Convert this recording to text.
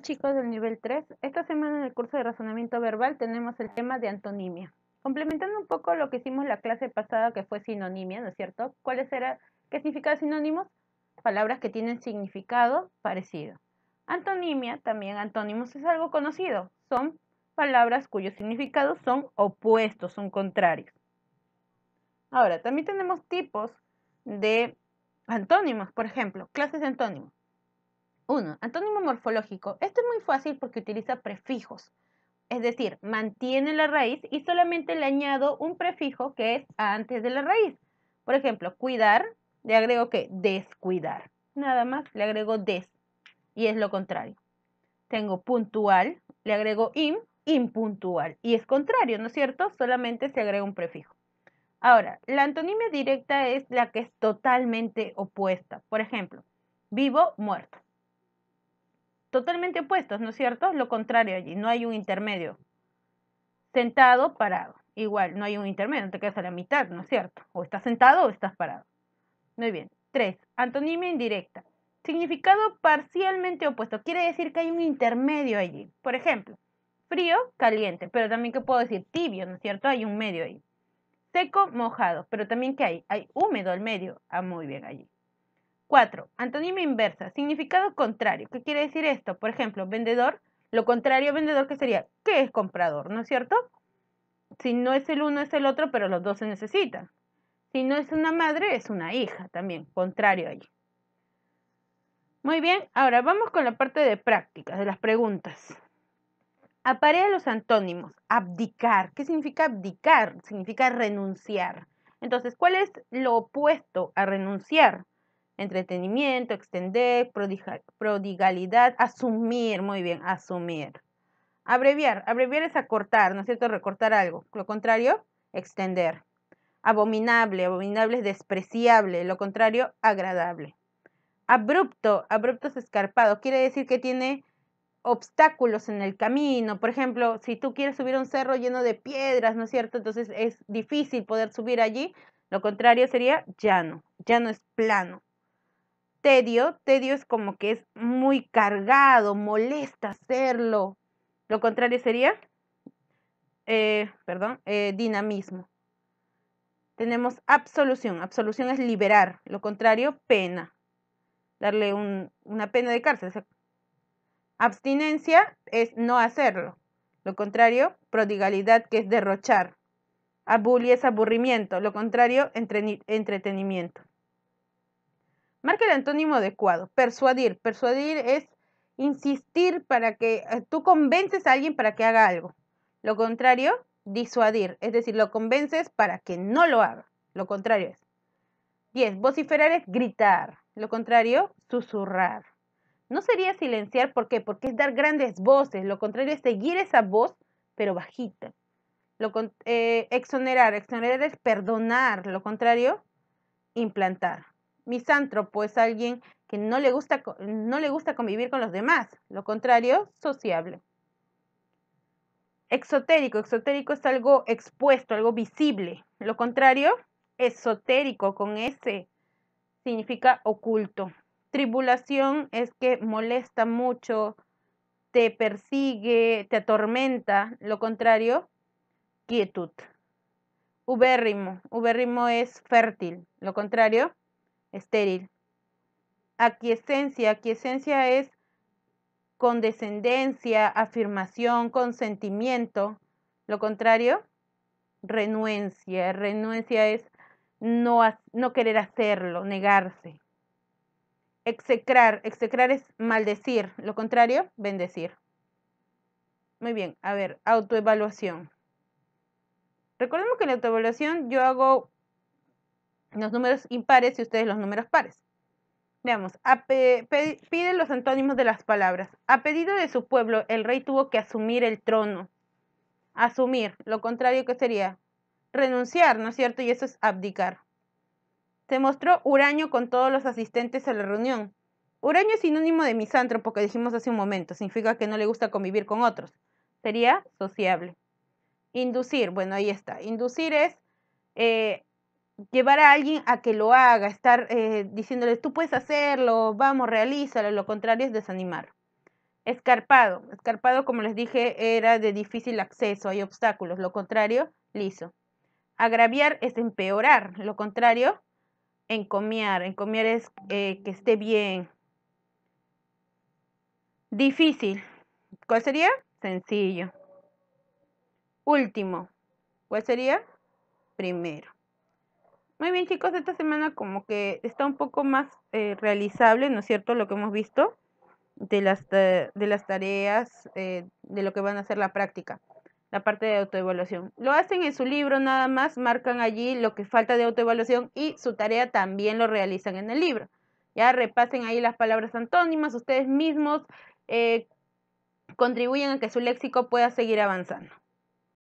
chicos del nivel 3? Esta semana en el curso de razonamiento verbal tenemos el tema de antonimia. Complementando un poco lo que hicimos la clase pasada que fue sinonimia, ¿no es cierto? ¿Cuáles era qué significa sinónimos? Palabras que tienen significado parecido. Antonimia, también antónimos es algo conocido, son palabras cuyos significados son opuestos, son contrarios. Ahora, también tenemos tipos de antónimos, por ejemplo, clases de antónimos. Uno, Antónimo morfológico. Esto es muy fácil porque utiliza prefijos. Es decir, mantiene la raíz y solamente le añado un prefijo que es antes de la raíz. Por ejemplo, cuidar, le agrego que descuidar. Nada más le agrego des y es lo contrario. Tengo puntual, le agrego im, impuntual y es contrario, ¿no es cierto? Solamente se agrega un prefijo. Ahora, la antonimia directa es la que es totalmente opuesta. Por ejemplo, vivo, muerto totalmente opuestos, ¿no es cierto? Lo contrario allí, no hay un intermedio. Sentado, parado. Igual, no hay un intermedio, te quedas a la mitad, ¿no es cierto? O estás sentado o estás parado. Muy bien. Tres, Antonimia indirecta. Significado parcialmente opuesto. Quiere decir que hay un intermedio allí. Por ejemplo, frío, caliente, pero también que puedo decir tibio, ¿no es cierto? Hay un medio ahí. Seco, mojado, pero también que hay, hay húmedo al medio. Ah, muy bien allí. 4. Antónima inversa, significado contrario. ¿Qué quiere decir esto? Por ejemplo, vendedor, lo contrario a vendedor que sería, ¿qué es comprador? ¿No es cierto? Si no es el uno, es el otro, pero los dos se necesitan. Si no es una madre, es una hija también, contrario ahí. Muy bien, ahora vamos con la parte de prácticas, de las preguntas. Aparea los antónimos. Abdicar. ¿Qué significa abdicar? Significa renunciar. Entonces, ¿cuál es lo opuesto a renunciar? entretenimiento, extender, prodigalidad, asumir, muy bien, asumir. Abreviar, abreviar es acortar, ¿no es cierto? Recortar algo. Lo contrario, extender. Abominable, abominable es despreciable, lo contrario, agradable. Abrupto, abrupto es escarpado, quiere decir que tiene obstáculos en el camino. Por ejemplo, si tú quieres subir un cerro lleno de piedras, ¿no es cierto? Entonces es difícil poder subir allí. Lo contrario sería llano. Llano es plano tedio, tedio es como que es muy cargado, molesta hacerlo. Lo contrario sería, eh, perdón, eh, dinamismo. Tenemos absolución. Absolución es liberar. Lo contrario, pena. Darle una pena de cárcel. Abstinencia es no hacerlo. Lo contrario, prodigalidad, que es derrochar. Abulia es aburrimiento. Lo contrario, entretenimiento. Marca el antónimo adecuado. Persuadir. Persuadir es insistir para que eh, tú convences a alguien para que haga algo. Lo contrario, disuadir. Es decir, lo convences para que no lo haga. Lo contrario es. 10. Vociferar es gritar. Lo contrario, susurrar. No sería silenciar, ¿por qué? Porque es dar grandes voces. Lo contrario es seguir esa voz, pero bajita. Eh, exonerar. Exonerar es perdonar. Lo contrario, implantar misántropo es alguien que no le gusta, no le gusta convivir con los demás, lo contrario, sociable. Exotérico, exotérico es algo expuesto, algo visible, lo contrario, esotérico con S significa oculto. Tribulación es que molesta mucho, te persigue, te atormenta, lo contrario, quietud. Ubérrimo, ubérrimo es fértil, lo contrario, estéril. Aquiescencia. Aquiescencia es condescendencia, afirmación, consentimiento. Lo contrario, renuencia. Renuencia es no, no querer hacerlo, negarse. Execrar. Execrar es maldecir. Lo contrario, bendecir. Muy bien, a ver, autoevaluación. Recordemos que en la autoevaluación yo hago los números impares y ustedes los números pares. Veamos, piden los antónimos de las palabras. A pedido de su pueblo, el rey tuvo que asumir el trono. Asumir, lo contrario que sería renunciar, ¿no es cierto? Y eso es abdicar. Se mostró Uraño con todos los asistentes a la reunión. Huraño es sinónimo de misántropo que dijimos hace un momento, significa que no le gusta convivir con otros. Sería sociable. Inducir, bueno, ahí está. Inducir es eh, llevar a alguien a que lo haga, estar diciéndoles eh, diciéndole, tú puedes hacerlo, vamos, realízalo, lo contrario es desanimar. Escarpado. Escarpado, como les dije, era de difícil acceso, hay obstáculos. Lo contrario, liso. Agraviar es empeorar. Lo contrario, encomiar. Encomiar es eh, que esté bien. Difícil. ¿Cuál sería? Sencillo. Último. ¿Cuál sería? Primero. Muy bien chicos, esta semana como que está un poco más eh, realizable, ¿no es cierto? Lo que hemos visto de las, de las tareas, eh, de lo que van a hacer la práctica, la parte de autoevaluación. Lo hacen en su libro nada más, marcan allí lo que falta de autoevaluación y su tarea también lo realizan en el libro. Ya repasen ahí las palabras antónimas, ustedes mismos eh, contribuyen a que su léxico pueda seguir avanzando.